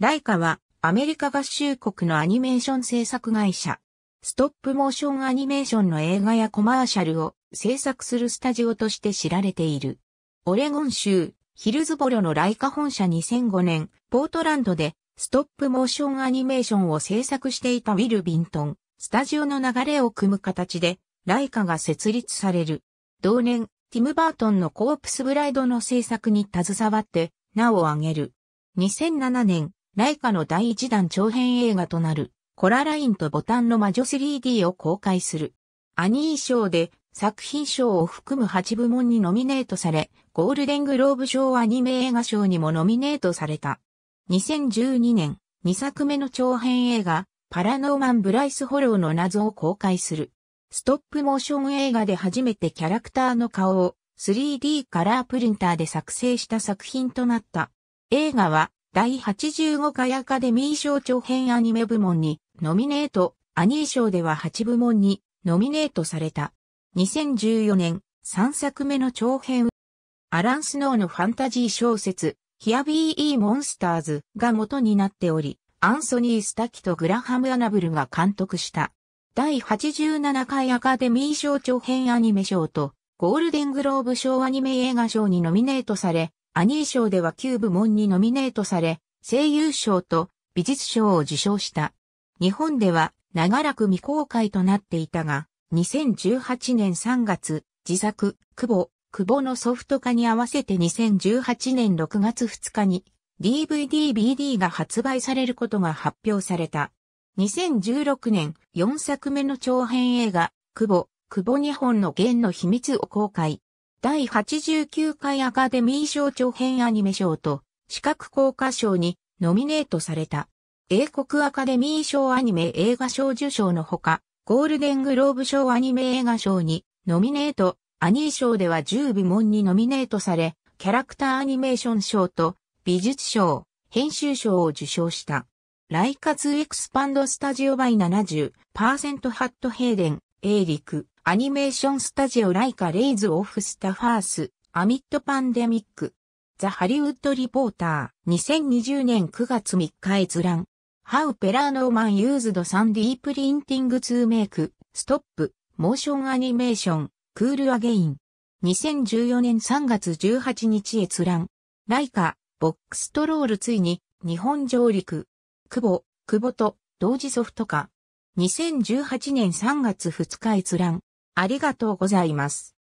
ライカはアメリカ合衆国のアニメーション制作会社。ストップモーションアニメーションの映画やコマーシャルを制作するスタジオとして知られている。オレゴン州、ヒルズボロのライカ本社2005年、ポートランドでストップモーションアニメーションを制作していたウィル・ビントン、スタジオの流れを組む形で、ライカが設立される。同年、ティム・バートンのコープスブライドの制作に携わって、名を挙げる。2007年、ライカの第一弾長編映画となる、コララインとボタンの魔女 3D を公開する。アニー賞で作品賞を含む8部門にノミネートされ、ゴールデングローブ賞アニメ映画賞にもノミネートされた。2012年、2作目の長編映画、パラノーマン・ブライス・ホローの謎を公開する。ストップモーション映画で初めてキャラクターの顔を 3D カラープリンターで作成した作品となった。映画は第85回アカデミー賞長編アニメ部門にノミネート、アニー賞では8部門にノミネートされた。2014年3作目の長編。アラン・スノーのファンタジー小説、ヒアビー・イー・モンスターズが元になっており、アンソニー・スタキとグラハム・アナブルが監督した。第87回アカデミー賞長編アニメ賞とゴールデングローブ賞アニメ映画賞にノミネートされ、アニー賞では9部門にノミネートされ、声優賞と美術賞を受賞した。日本では長らく未公開となっていたが、2018年3月、自作、久保、久保のソフト化に合わせて2018年6月2日に DVD-BD が発売されることが発表された。2016年4作目の長編映画、久保、久保日本の弦の秘密を公開。第89回アカデミー賞長編アニメ賞と視覚効果賞にノミネートされた。英国アカデミー賞アニメ映画賞受賞のほか、ゴールデングローブ賞アニメ映画賞にノミネート、アニー賞では10部門にノミネートされ、キャラクターアニメーション賞と美術賞、編集賞を受賞した。ライカツエクスパンドスタジオバイ70%ハットヘイデン、エーリク、アニメーションスタジオライカレイズオフスタファース、アミットパンデミック。ザ・ハリウッド・リポーター、2020年9月3日閲覧。ハウ・ペラーノーマン・ユーズド・サンディ・プリンティング・ツー・メイク、ストップ、モーション・アニメーション、クール・アゲイン。2014年3月18日閲覧。ライカ、ボックストロールついに、日本上陸。久保、久保と、同時ソフト化。2018年3月2日閲覧。ありがとうございます。